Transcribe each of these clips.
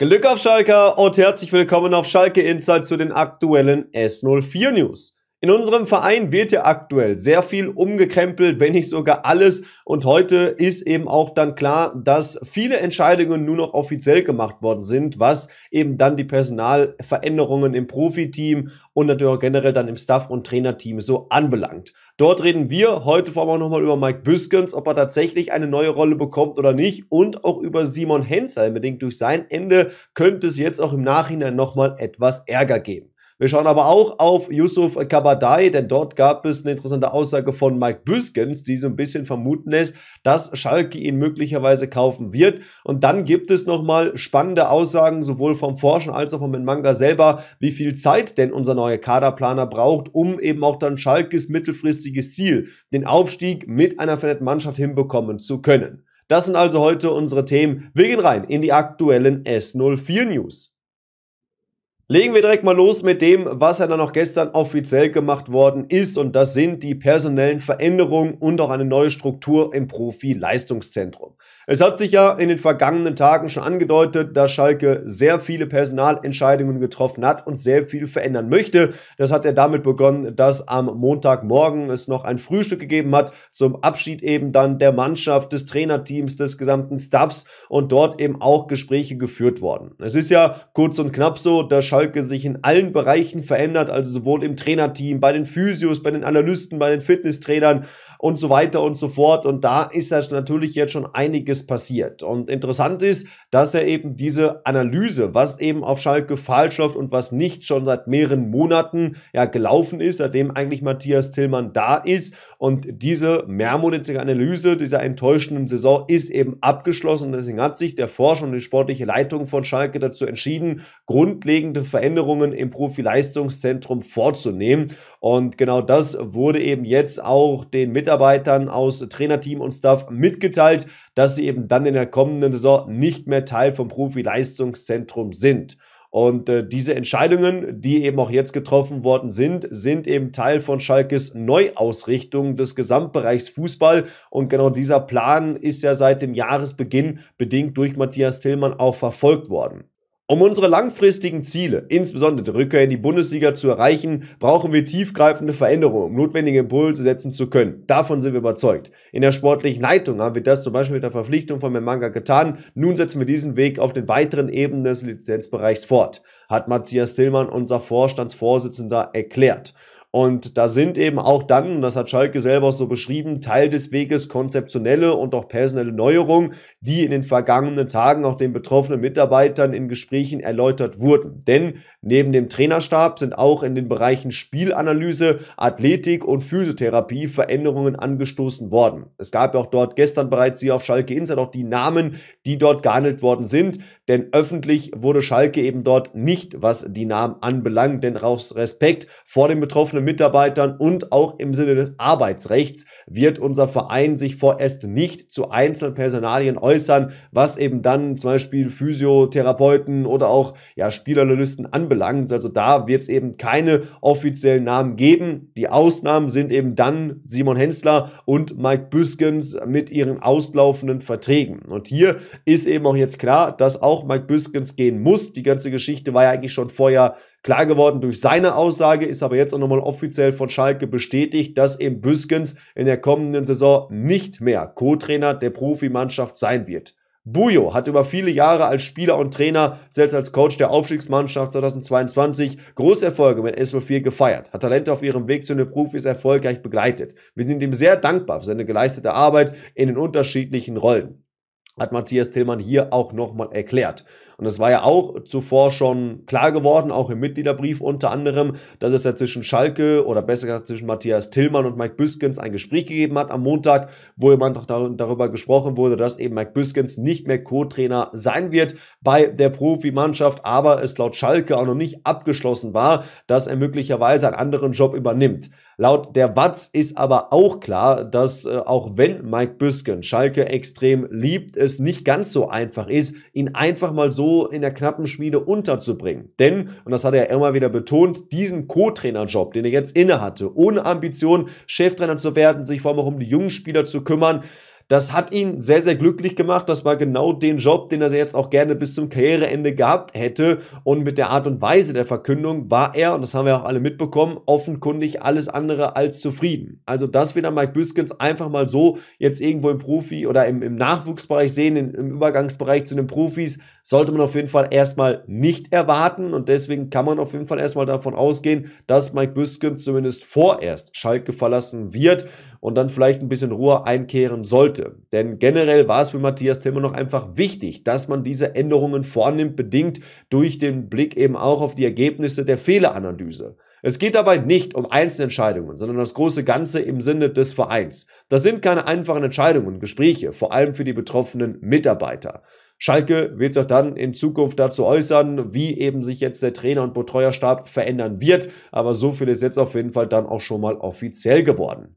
Glück auf Schalke und herzlich willkommen auf Schalke Insight zu den aktuellen S04 News. In unserem Verein wird ja aktuell sehr viel umgekrempelt, wenn nicht sogar alles. Und heute ist eben auch dann klar, dass viele Entscheidungen nur noch offiziell gemacht worden sind, was eben dann die Personalveränderungen im Profiteam und natürlich auch generell dann im Staff- und Trainerteam so anbelangt. Dort reden wir heute vor allem auch nochmal über Mike Büskens, ob er tatsächlich eine neue Rolle bekommt oder nicht und auch über Simon Hensel. Bedingt durch sein Ende könnte es jetzt auch im Nachhinein nochmal etwas Ärger geben. Wir schauen aber auch auf Yusuf Kabadai, denn dort gab es eine interessante Aussage von Mike Büskens, die so ein bisschen vermuten lässt, dass Schalke ihn möglicherweise kaufen wird. Und dann gibt es nochmal spannende Aussagen, sowohl vom Forschen als auch vom Manga selber, wie viel Zeit denn unser neuer Kaderplaner braucht, um eben auch dann Schalkes mittelfristiges Ziel, den Aufstieg mit einer vernetzten Mannschaft hinbekommen zu können. Das sind also heute unsere Themen. Wir gehen rein in die aktuellen S04 News. Legen wir direkt mal los mit dem, was ja dann auch gestern offiziell gemacht worden ist und das sind die personellen Veränderungen und auch eine neue Struktur im Profi-Leistungszentrum. Es hat sich ja in den vergangenen Tagen schon angedeutet, dass Schalke sehr viele Personalentscheidungen getroffen hat und sehr viel verändern möchte. Das hat er damit begonnen, dass am Montagmorgen es noch ein Frühstück gegeben hat zum Abschied eben dann der Mannschaft, des Trainerteams, des gesamten Staffs und dort eben auch Gespräche geführt worden. Es ist ja kurz und knapp so, dass Schalke sich in allen Bereichen verändert, also sowohl im Trainerteam, bei den Physios, bei den Analysten, bei den Fitnesstrainern, und so weiter und so fort. Und da ist das natürlich jetzt schon einiges passiert. Und interessant ist, dass er eben diese Analyse, was eben auf Schalke falsch läuft und was nicht schon seit mehreren Monaten ja gelaufen ist, seitdem eigentlich Matthias Tillmann da ist. Und diese mehrmonatige Analyse dieser enttäuschenden Saison ist eben abgeschlossen. Deswegen hat sich der Forscher und die sportliche Leitung von Schalke dazu entschieden, grundlegende Veränderungen im Profileistungszentrum vorzunehmen. Und genau das wurde eben jetzt auch den Mitarbeitern aus Trainerteam und Staff mitgeteilt, dass sie eben dann in der kommenden Saison nicht mehr Teil vom Profi-Leistungszentrum sind. Und äh, diese Entscheidungen, die eben auch jetzt getroffen worden sind, sind eben Teil von Schalkes Neuausrichtung des Gesamtbereichs Fußball. Und genau dieser Plan ist ja seit dem Jahresbeginn bedingt durch Matthias Tillmann auch verfolgt worden. Um unsere langfristigen Ziele, insbesondere die Rückkehr in die Bundesliga, zu erreichen, brauchen wir tiefgreifende Veränderungen, um notwendige Impulse setzen zu können. Davon sind wir überzeugt. In der sportlichen Leitung haben wir das zum Beispiel mit der Verpflichtung von Memanga getan. Nun setzen wir diesen Weg auf den weiteren Ebenen des Lizenzbereichs fort, hat Matthias Tillmann, unser Vorstandsvorsitzender, erklärt. Und da sind eben auch dann, und das hat Schalke selber so beschrieben, Teil des Weges konzeptionelle und auch personelle Neuerungen, die in den vergangenen Tagen auch den betroffenen Mitarbeitern in Gesprächen erläutert wurden. Denn neben dem Trainerstab sind auch in den Bereichen Spielanalyse, Athletik und Physiotherapie Veränderungen angestoßen worden. Es gab ja auch dort gestern bereits hier auf Schalke Inside auch die Namen, die dort gehandelt worden sind denn öffentlich wurde Schalke eben dort nicht, was die Namen anbelangt, denn aus Respekt vor den betroffenen Mitarbeitern und auch im Sinne des Arbeitsrechts wird unser Verein sich vorerst nicht zu einzelnen Personalien äußern, was eben dann zum Beispiel Physiotherapeuten oder auch ja, Spielerlisten anbelangt. Also da wird es eben keine offiziellen Namen geben. Die Ausnahmen sind eben dann Simon Hensler und Mike Büskens mit ihren auslaufenden Verträgen. Und hier ist eben auch jetzt klar, dass auch auch Mike Biskins gehen muss. Die ganze Geschichte war ja eigentlich schon vorher klar geworden durch seine Aussage, ist aber jetzt auch nochmal offiziell von Schalke bestätigt, dass eben Biskins in der kommenden Saison nicht mehr Co-Trainer der Profimannschaft sein wird. Bujo hat über viele Jahre als Spieler und Trainer, selbst als Coach der Aufstiegsmannschaft 2022, große Erfolge mit s 4 gefeiert, hat Talente auf ihrem Weg zu den Profis erfolgreich begleitet. Wir sind ihm sehr dankbar für seine geleistete Arbeit in den unterschiedlichen Rollen hat Matthias Tillmann hier auch nochmal erklärt. Und es war ja auch zuvor schon klar geworden, auch im Mitgliederbrief unter anderem, dass es ja zwischen Schalke oder besser gesagt zwischen Matthias Tillmann und Mike Büskens ein Gespräch gegeben hat am Montag, wo jemand auch darüber gesprochen wurde, dass eben Mike Büskens nicht mehr Co-Trainer sein wird bei der Profimannschaft, aber es laut Schalke auch noch nicht abgeschlossen war, dass er möglicherweise einen anderen Job übernimmt. Laut der Watz ist aber auch klar, dass äh, auch wenn Mike Büsken Schalke extrem liebt, es nicht ganz so einfach ist, ihn einfach mal so in der knappen Schmiede unterzubringen. Denn, und das hat er immer wieder betont, diesen Co-Trainer-Job, den er jetzt innehatte, ohne Ambition, Cheftrainer zu werden, sich vor allem auch um die jungen Spieler zu kümmern, das hat ihn sehr, sehr glücklich gemacht. Das war genau den Job, den er jetzt auch gerne bis zum Karriereende gehabt hätte. Und mit der Art und Weise der Verkündung war er, und das haben wir auch alle mitbekommen, offenkundig alles andere als zufrieden. Also, dass wir dann Mike Büskens einfach mal so jetzt irgendwo im Profi oder im, im Nachwuchsbereich sehen, in, im Übergangsbereich zu den Profis, sollte man auf jeden Fall erstmal nicht erwarten. Und deswegen kann man auf jeden Fall erstmal davon ausgehen, dass Mike Büskens zumindest vorerst Schalke verlassen wird und dann vielleicht ein bisschen Ruhe einkehren sollte. Denn generell war es für Matthias Timmer noch einfach wichtig, dass man diese Änderungen vornimmt, bedingt durch den Blick eben auch auf die Ergebnisse der Fehleranalyse. Es geht dabei nicht um Einzelentscheidungen, sondern das große Ganze im Sinne des Vereins. Das sind keine einfachen Entscheidungen Gespräche, vor allem für die betroffenen Mitarbeiter. Schalke wird sich dann in Zukunft dazu äußern, wie eben sich jetzt der Trainer- und Betreuerstab verändern wird. Aber so viel ist jetzt auf jeden Fall dann auch schon mal offiziell geworden.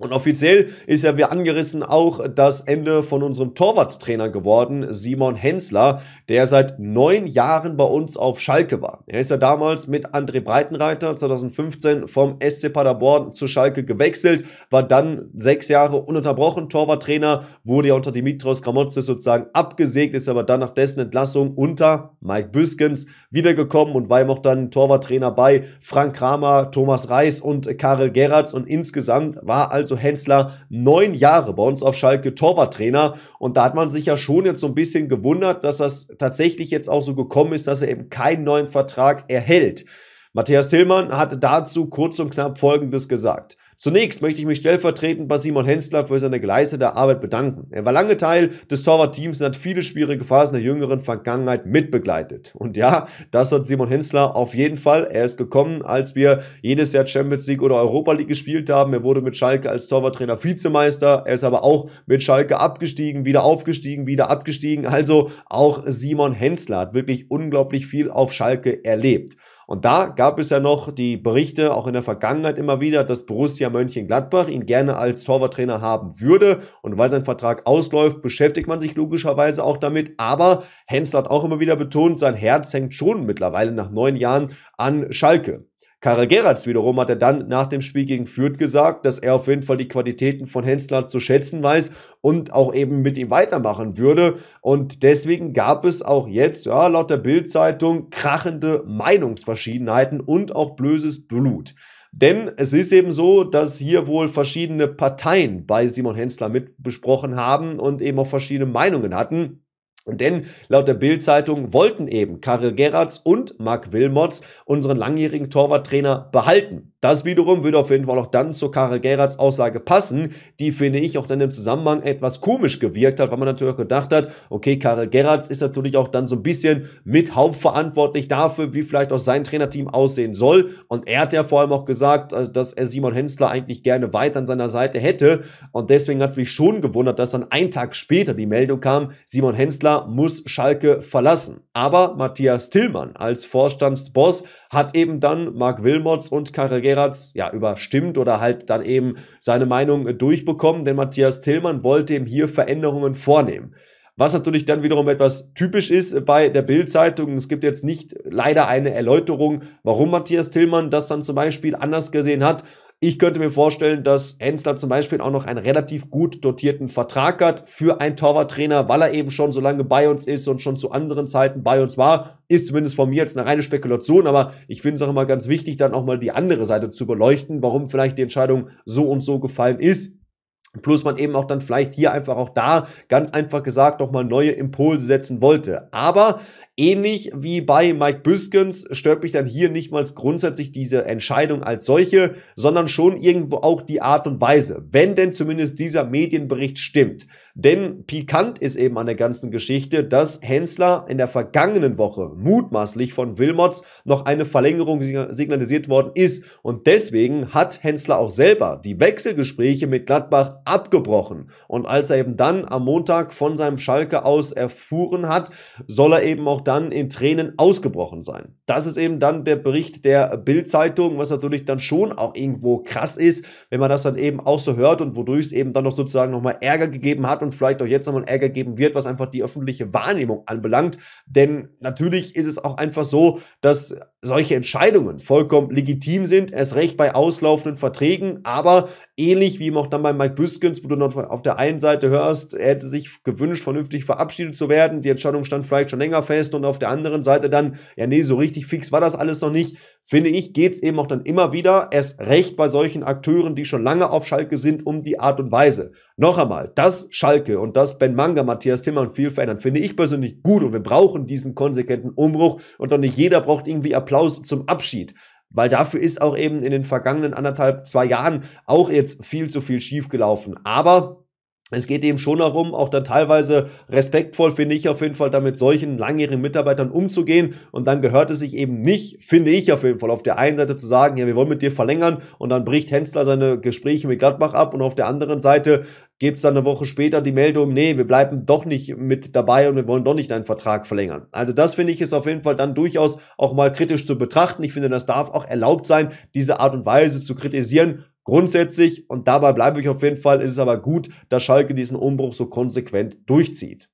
Und offiziell ist ja, wie angerissen, auch das Ende von unserem Torwarttrainer geworden, Simon Hensler, der seit neun Jahren bei uns auf Schalke war. Er ist ja damals mit André Breitenreiter 2015 vom SC Paderborn zu Schalke gewechselt, war dann sechs Jahre ununterbrochen Torwarttrainer, wurde ja unter Dimitros Kramotzes sozusagen abgesägt, ist aber dann nach dessen Entlassung unter Mike Büskens wiedergekommen und war ihm auch dann Torwarttrainer bei Frank Kramer, Thomas Reis und Karel Gerrards und insgesamt war also Vincenzo Hensler neun Jahre bei uns auf Schalke Torwarttrainer. Und da hat man sich ja schon jetzt so ein bisschen gewundert, dass das tatsächlich jetzt auch so gekommen ist, dass er eben keinen neuen Vertrag erhält. Matthias Tillmann hatte dazu kurz und knapp Folgendes gesagt. Zunächst möchte ich mich stellvertretend bei Simon Hensler für seine geleistete Arbeit bedanken. Er war lange Teil des Torwartteams und hat viele schwierige Phasen der jüngeren Vergangenheit mitbegleitet. Und ja, das hat Simon Hensler auf jeden Fall. Er ist gekommen, als wir jedes Jahr Champions League oder Europa League gespielt haben. Er wurde mit Schalke als Torwarttrainer Vizemeister. Er ist aber auch mit Schalke abgestiegen, wieder aufgestiegen, wieder abgestiegen. Also auch Simon Hensler hat wirklich unglaublich viel auf Schalke erlebt. Und da gab es ja noch die Berichte, auch in der Vergangenheit immer wieder, dass Borussia Mönchengladbach ihn gerne als Torwarttrainer haben würde. Und weil sein Vertrag ausläuft, beschäftigt man sich logischerweise auch damit. Aber Hensler hat auch immer wieder betont, sein Herz hängt schon mittlerweile nach neun Jahren an Schalke. Karel Geratz wiederum hat er dann nach dem Spiel gegen Fürth gesagt, dass er auf jeden Fall die Qualitäten von Hensler zu schätzen weiß und auch eben mit ihm weitermachen würde. Und deswegen gab es auch jetzt, ja, laut der Bild-Zeitung, krachende Meinungsverschiedenheiten und auch blöses Blut. Denn es ist eben so, dass hier wohl verschiedene Parteien bei Simon Hensler mit besprochen haben und eben auch verschiedene Meinungen hatten. Denn laut der Bild-Zeitung wollten eben Karel Gerrards und Marc Wilmots unseren langjährigen Torwarttrainer behalten. Das wiederum würde auf jeden Fall auch dann zur Karel Gerards Aussage passen, die, finde ich, auch dann im Zusammenhang etwas komisch gewirkt hat, weil man natürlich auch gedacht hat, okay, Karel Gerards ist natürlich auch dann so ein bisschen mit hauptverantwortlich dafür, wie vielleicht auch sein Trainerteam aussehen soll. Und er hat ja vor allem auch gesagt, äh, dass er Simon Hensler eigentlich gerne weiter an seiner Seite hätte. Und deswegen hat es mich schon gewundert, dass dann einen Tag später die Meldung kam, Simon Hensler muss Schalke verlassen. Aber Matthias Tillmann als Vorstandsboss hat eben dann Mark Wilmots und Karel Geratz ja überstimmt oder halt dann eben seine Meinung durchbekommen, denn Matthias Tillmann wollte eben hier Veränderungen vornehmen. Was natürlich dann wiederum etwas typisch ist bei der Bild-Zeitung. Es gibt jetzt nicht leider eine Erläuterung, warum Matthias Tillmann das dann zum Beispiel anders gesehen hat, ich könnte mir vorstellen, dass Hensler zum Beispiel auch noch einen relativ gut dotierten Vertrag hat für einen Torwarttrainer, weil er eben schon so lange bei uns ist und schon zu anderen Zeiten bei uns war. Ist zumindest von mir jetzt eine reine Spekulation, aber ich finde es auch immer ganz wichtig, dann auch mal die andere Seite zu beleuchten, warum vielleicht die Entscheidung so und so gefallen ist. Plus man eben auch dann vielleicht hier einfach auch da ganz einfach gesagt nochmal neue Impulse setzen wollte. Aber Ähnlich wie bei Mike Büskens stört mich dann hier nicht mal grundsätzlich diese Entscheidung als solche, sondern schon irgendwo auch die Art und Weise, wenn denn zumindest dieser Medienbericht stimmt. Denn pikant ist eben an der ganzen Geschichte, dass Hensler in der vergangenen Woche mutmaßlich von Wilmots noch eine Verlängerung signalisiert worden ist. Und deswegen hat Hensler auch selber die Wechselgespräche mit Gladbach abgebrochen. Und als er eben dann am Montag von seinem Schalke aus erfuhren hat, soll er eben auch dann in Tränen ausgebrochen sein. Das ist eben dann der Bericht der Bild-Zeitung, was natürlich dann schon auch irgendwo krass ist, wenn man das dann eben auch so hört und wodurch es eben dann noch sozusagen nochmal Ärger gegeben hat und und vielleicht auch jetzt nochmal einen Ärger geben wird, was einfach die öffentliche Wahrnehmung anbelangt. Denn natürlich ist es auch einfach so, dass solche Entscheidungen vollkommen legitim sind, erst recht bei auslaufenden Verträgen, aber ähnlich wie eben auch dann bei Mike Büskens, wo du auf der einen Seite hörst, er hätte sich gewünscht, vernünftig verabschiedet zu werden, die Entscheidung stand vielleicht schon länger fest und auf der anderen Seite dann, ja nee, so richtig fix war das alles noch nicht, finde ich, geht es eben auch dann immer wieder erst recht bei solchen Akteuren, die schon lange auf Schalke sind, um die Art und Weise. Noch einmal, dass Schalke und dass Ben Manga, Matthias Timmern viel verändern, finde ich persönlich gut und wir brauchen diesen konsequenten Umbruch und doch nicht jeder braucht irgendwie Applaus zum Abschied. Weil dafür ist auch eben in den vergangenen anderthalb, zwei Jahren auch jetzt viel zu viel schiefgelaufen. Aber es geht eben schon darum, auch dann teilweise respektvoll, finde ich auf jeden Fall, damit solchen langjährigen Mitarbeitern umzugehen. Und dann gehört es sich eben nicht, finde ich auf jeden Fall, auf der einen Seite zu sagen, ja, wir wollen mit dir verlängern und dann bricht Hensler seine Gespräche mit Gladbach ab und auf der anderen Seite gibt es dann eine Woche später die Meldung, nee, wir bleiben doch nicht mit dabei und wir wollen doch nicht deinen Vertrag verlängern. Also das finde ich ist auf jeden Fall dann durchaus auch mal kritisch zu betrachten. Ich finde, das darf auch erlaubt sein, diese Art und Weise zu kritisieren. Grundsätzlich, und dabei bleibe ich auf jeden Fall, ist es aber gut, dass Schalke diesen Umbruch so konsequent durchzieht.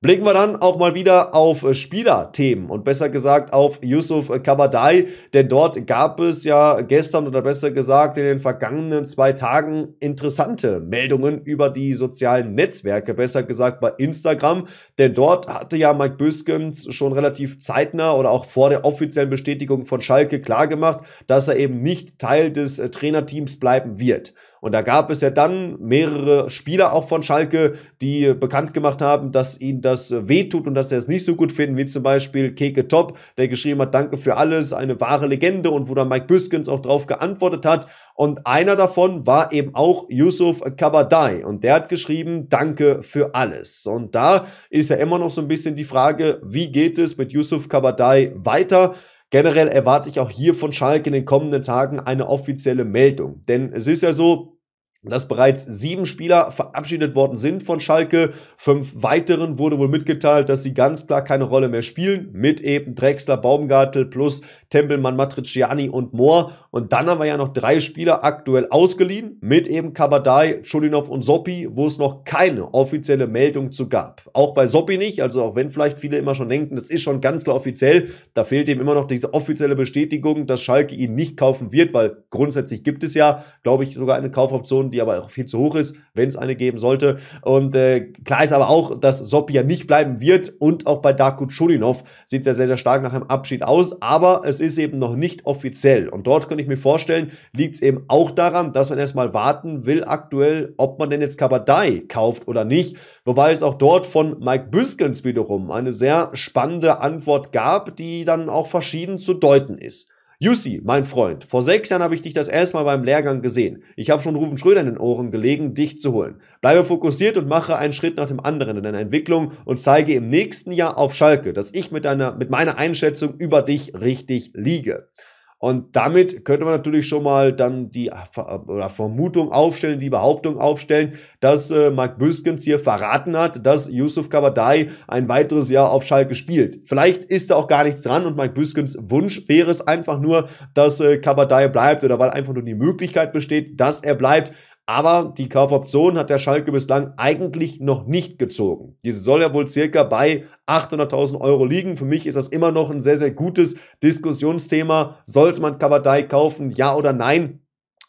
Blicken wir dann auch mal wieder auf äh, Spielerthemen und besser gesagt auf Yusuf äh, Kabadai, denn dort gab es ja gestern oder besser gesagt in den vergangenen zwei Tagen interessante Meldungen über die sozialen Netzwerke, besser gesagt bei Instagram, denn dort hatte ja Mike Büskens schon relativ zeitnah oder auch vor der offiziellen Bestätigung von Schalke klargemacht, dass er eben nicht Teil des äh, Trainerteams bleiben wird. Und da gab es ja dann mehrere Spieler auch von Schalke, die bekannt gemacht haben, dass ihnen das wehtut und dass sie es nicht so gut finden, wie zum Beispiel Keke Top, der geschrieben hat, danke für alles, eine wahre Legende und wo dann Mike Büskens auch drauf geantwortet hat. Und einer davon war eben auch Yusuf Kabadai und der hat geschrieben, danke für alles. Und da ist ja immer noch so ein bisschen die Frage, wie geht es mit Yusuf Kabadai weiter? Generell erwarte ich auch hier von Schalke in den kommenden Tagen eine offizielle Meldung. Denn es ist ja so, dass bereits sieben Spieler verabschiedet worden sind von Schalke. Fünf weiteren wurde wohl mitgeteilt, dass sie ganz klar keine Rolle mehr spielen. Mit eben Drexler, Baumgartel plus Tempelmann, Matriciani und Mohr. Und dann haben wir ja noch drei Spieler aktuell ausgeliehen. Mit eben Kabadai, Chulinov und Soppi, wo es noch keine offizielle Meldung zu gab. Auch bei Soppi nicht. Also auch wenn vielleicht viele immer schon denken, das ist schon ganz klar offiziell. Da fehlt eben immer noch diese offizielle Bestätigung, dass Schalke ihn nicht kaufen wird. Weil grundsätzlich gibt es ja, glaube ich, sogar eine Kaufoption, die aber auch viel zu hoch ist, wenn es eine geben sollte. Und äh, klar ist aber auch, dass Sopia nicht bleiben wird und auch bei Darko Chulinov sieht es ja sehr, sehr stark nach einem Abschied aus, aber es ist eben noch nicht offiziell. Und dort könnte ich mir vorstellen, liegt es eben auch daran, dass man erstmal warten will aktuell, ob man denn jetzt Kabadai kauft oder nicht. Wobei es auch dort von Mike Büskens wiederum eine sehr spannende Antwort gab, die dann auch verschieden zu deuten ist. Jussi, mein Freund, vor sechs Jahren habe ich dich das erste Mal beim Lehrgang gesehen. Ich habe schon Rufen Schröder in den Ohren gelegen, dich zu holen. Bleibe fokussiert und mache einen Schritt nach dem anderen in deiner Entwicklung und zeige im nächsten Jahr auf Schalke, dass ich mit, deiner, mit meiner Einschätzung über dich richtig liege. Und damit könnte man natürlich schon mal dann die Vermutung aufstellen, die Behauptung aufstellen, dass äh, Mark Büskens hier verraten hat, dass Yusuf Kabadai ein weiteres Jahr auf Schalke spielt. Vielleicht ist da auch gar nichts dran und Mark Büskens Wunsch wäre es einfach nur, dass äh, Kabadai bleibt oder weil einfach nur die Möglichkeit besteht, dass er bleibt. Aber die Kaufoption hat der Schalke bislang eigentlich noch nicht gezogen. Diese soll ja wohl circa bei 800.000 Euro liegen. Für mich ist das immer noch ein sehr, sehr gutes Diskussionsthema. Sollte man Kabadei kaufen, ja oder nein?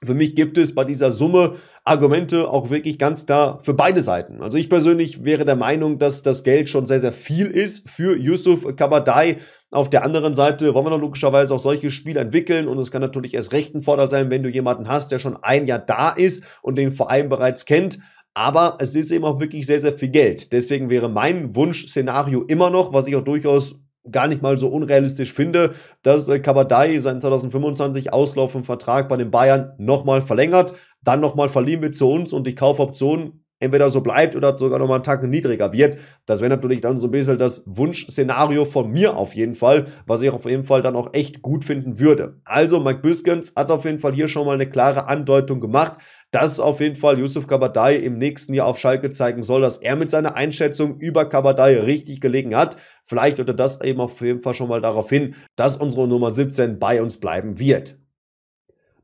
Für mich gibt es bei dieser Summe Argumente auch wirklich ganz klar für beide Seiten. Also ich persönlich wäre der Meinung, dass das Geld schon sehr, sehr viel ist für Yusuf Kabadai. Auf der anderen Seite wollen wir noch logischerweise auch solche Spiele entwickeln und es kann natürlich erst recht ein Vorteil sein, wenn du jemanden hast, der schon ein Jahr da ist und den Verein bereits kennt. Aber es ist eben auch wirklich sehr, sehr viel Geld. Deswegen wäre mein Wunschszenario immer noch, was ich auch durchaus gar nicht mal so unrealistisch finde, dass äh, Kabadai seinen 2025 Auslauf auslaufenden Vertrag bei den Bayern nochmal verlängert, dann nochmal verliehen wird zu uns und die Kaufoption entweder so bleibt oder sogar nochmal einen Tacken niedriger wird. Das wäre natürlich dann so ein bisschen das Wunschszenario von mir auf jeden Fall, was ich auf jeden Fall dann auch echt gut finden würde. Also Mike Büskens hat auf jeden Fall hier schon mal eine klare Andeutung gemacht, dass auf jeden Fall Yusuf Kabadai im nächsten Jahr auf Schalke zeigen soll, dass er mit seiner Einschätzung über Kabadai richtig gelegen hat. Vielleicht oder das eben auf jeden Fall schon mal darauf hin, dass unsere Nummer 17 bei uns bleiben wird.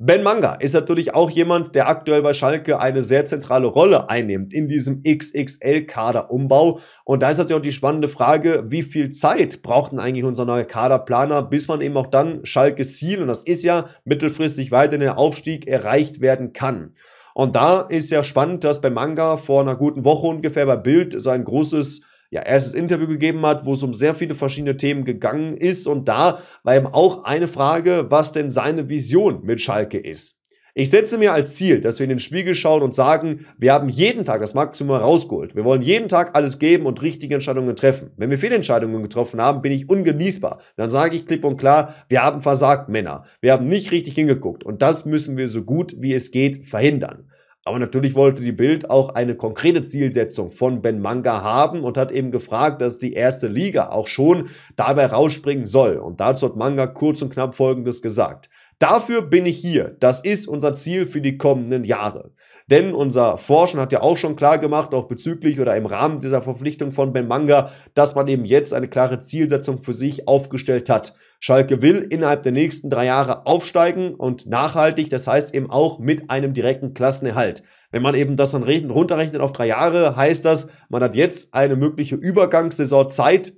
Ben Manga ist natürlich auch jemand, der aktuell bei Schalke eine sehr zentrale Rolle einnimmt in diesem XXL-Kaderumbau. Und da ist natürlich auch die spannende Frage, wie viel Zeit braucht denn eigentlich unser neuer Kaderplaner, bis man eben auch dann Schalkes Ziel, und das ist ja mittelfristig weiter in den Aufstieg, erreicht werden kann. Und da ist ja spannend, dass Ben Manga vor einer guten Woche ungefähr bei Bild sein großes ja, erstes Interview gegeben hat, wo es um sehr viele verschiedene Themen gegangen ist. Und da war eben auch eine Frage, was denn seine Vision mit Schalke ist. Ich setze mir als Ziel, dass wir in den Spiegel schauen und sagen, wir haben jeden Tag das Maximum rausgeholt. Wir wollen jeden Tag alles geben und richtige Entscheidungen treffen. Wenn wir Fehlentscheidungen getroffen haben, bin ich ungenießbar. Dann sage ich klipp und klar, wir haben versagt, Männer. Wir haben nicht richtig hingeguckt und das müssen wir so gut wie es geht verhindern. Aber natürlich wollte die Bild auch eine konkrete Zielsetzung von Ben Manga haben und hat eben gefragt, dass die erste Liga auch schon dabei rausspringen soll. Und dazu hat Manga kurz und knapp Folgendes gesagt. Dafür bin ich hier. Das ist unser Ziel für die kommenden Jahre. Denn unser Forschen hat ja auch schon klar gemacht, auch bezüglich oder im Rahmen dieser Verpflichtung von Ben Manga, dass man eben jetzt eine klare Zielsetzung für sich aufgestellt hat. Schalke will innerhalb der nächsten drei Jahre aufsteigen und nachhaltig, das heißt eben auch mit einem direkten Klassenerhalt. Wenn man eben das dann runterrechnet auf drei Jahre, heißt das, man hat jetzt eine mögliche Übergangssaison Zeit,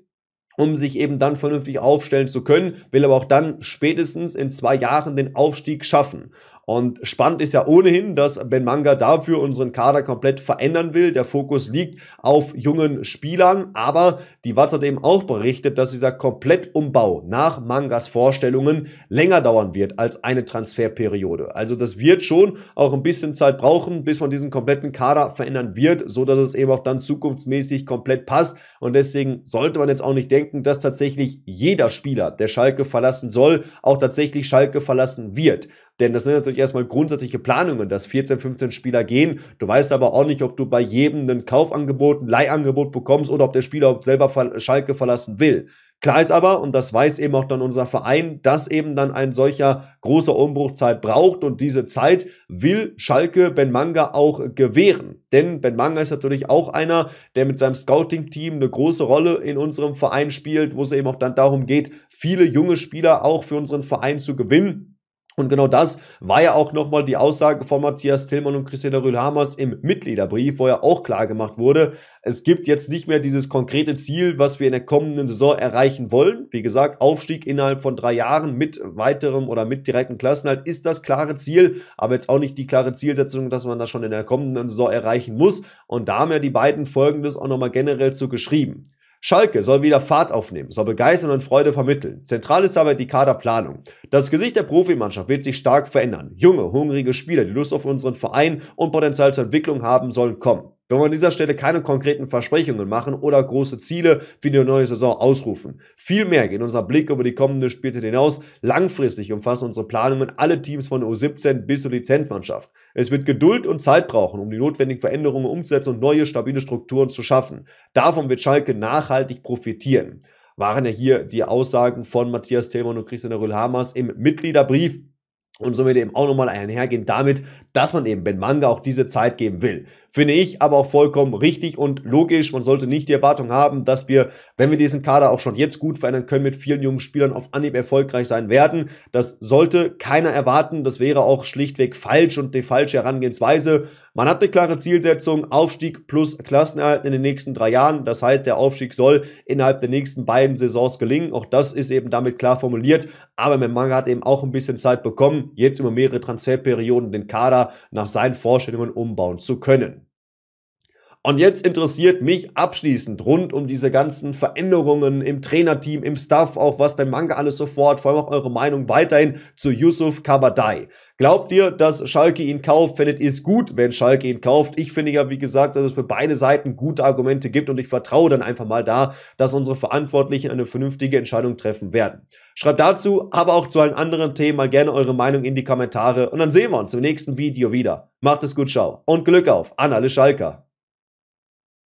um sich eben dann vernünftig aufstellen zu können, will aber auch dann spätestens in zwei Jahren den Aufstieg schaffen. Und spannend ist ja ohnehin, dass Ben Manga dafür unseren Kader komplett verändern will. Der Fokus liegt auf jungen Spielern, aber die Watz hat eben auch berichtet, dass dieser Komplettumbau nach Mangas Vorstellungen länger dauern wird als eine Transferperiode. Also das wird schon auch ein bisschen Zeit brauchen, bis man diesen kompletten Kader verändern wird, so dass es eben auch dann zukunftsmäßig komplett passt. Und deswegen sollte man jetzt auch nicht denken, dass tatsächlich jeder Spieler, der Schalke verlassen soll, auch tatsächlich Schalke verlassen wird. Denn das sind natürlich erstmal grundsätzliche Planungen, dass 14, 15 Spieler gehen. Du weißt aber auch nicht, ob du bei jedem ein Kaufangebot, ein Leihangebot bekommst oder ob der Spieler selber Schalke verlassen will. Klar ist aber, und das weiß eben auch dann unser Verein, dass eben dann ein solcher großer Umbruchzeit braucht und diese Zeit will Schalke Ben Manga auch gewähren. Denn Ben Manga ist natürlich auch einer, der mit seinem Scouting-Team eine große Rolle in unserem Verein spielt, wo es eben auch dann darum geht, viele junge Spieler auch für unseren Verein zu gewinnen. Und genau das war ja auch nochmal die Aussage von Matthias Tillmann und Christina Rühl-Hamers im Mitgliederbrief, wo ja auch klar gemacht wurde, es gibt jetzt nicht mehr dieses konkrete Ziel, was wir in der kommenden Saison erreichen wollen. Wie gesagt, Aufstieg innerhalb von drei Jahren mit weiterem oder mit direkten Klassenhalt ist das klare Ziel, aber jetzt auch nicht die klare Zielsetzung, dass man das schon in der kommenden Saison erreichen muss. Und da haben ja die beiden Folgendes auch nochmal generell so geschrieben. Schalke soll wieder Fahrt aufnehmen, soll Begeisterung und Freude vermitteln. Zentral ist dabei die Kaderplanung. Das Gesicht der Profimannschaft wird sich stark verändern. Junge, hungrige Spieler, die Lust auf unseren Verein und Potenzial zur Entwicklung haben, sollen kommen. Wenn wir an dieser Stelle keine konkreten Versprechungen machen oder große Ziele für die neue Saison ausrufen. Vielmehr geht unser Blick über die kommende Spielzeit hinaus. Langfristig umfassen unsere Planungen alle Teams von U17 bis zur Lizenzmannschaft. Es wird Geduld und Zeit brauchen, um die notwendigen Veränderungen umzusetzen und neue stabile Strukturen zu schaffen. Davon wird Schalke nachhaltig profitieren. Waren ja hier die Aussagen von Matthias Tillmann und Christian röhl hamers im Mitgliederbrief und somit eben auch nochmal einhergehen damit, dass man eben Ben Manga auch diese Zeit geben will. Finde ich aber auch vollkommen richtig und logisch. Man sollte nicht die Erwartung haben, dass wir, wenn wir diesen Kader auch schon jetzt gut verändern können, mit vielen jungen Spielern auf Anhieb erfolgreich sein werden. Das sollte keiner erwarten. Das wäre auch schlichtweg falsch und die falsche Herangehensweise. Man hat eine klare Zielsetzung, Aufstieg plus Klassenerhalt in den nächsten drei Jahren. Das heißt, der Aufstieg soll innerhalb der nächsten beiden Saisons gelingen. Auch das ist eben damit klar formuliert. Aber Memanga hat eben auch ein bisschen Zeit bekommen, jetzt über mehrere Transferperioden den Kader nach seinen Vorstellungen umbauen zu können. Und jetzt interessiert mich abschließend rund um diese ganzen Veränderungen im Trainerteam, im Staff, auch was beim Manga alles sofort, vor allem auch eure Meinung weiterhin zu Yusuf Kabadai. Glaubt ihr, dass Schalke ihn kauft? Findet ihr es gut, wenn Schalke ihn kauft? Ich finde ja, wie gesagt, dass es für beide Seiten gute Argumente gibt und ich vertraue dann einfach mal da, dass unsere Verantwortlichen eine vernünftige Entscheidung treffen werden. Schreibt dazu, aber auch zu allen anderen Themen mal gerne eure Meinung in die Kommentare und dann sehen wir uns im nächsten Video wieder. Macht es gut, ciao und Glück auf an alle Schalker.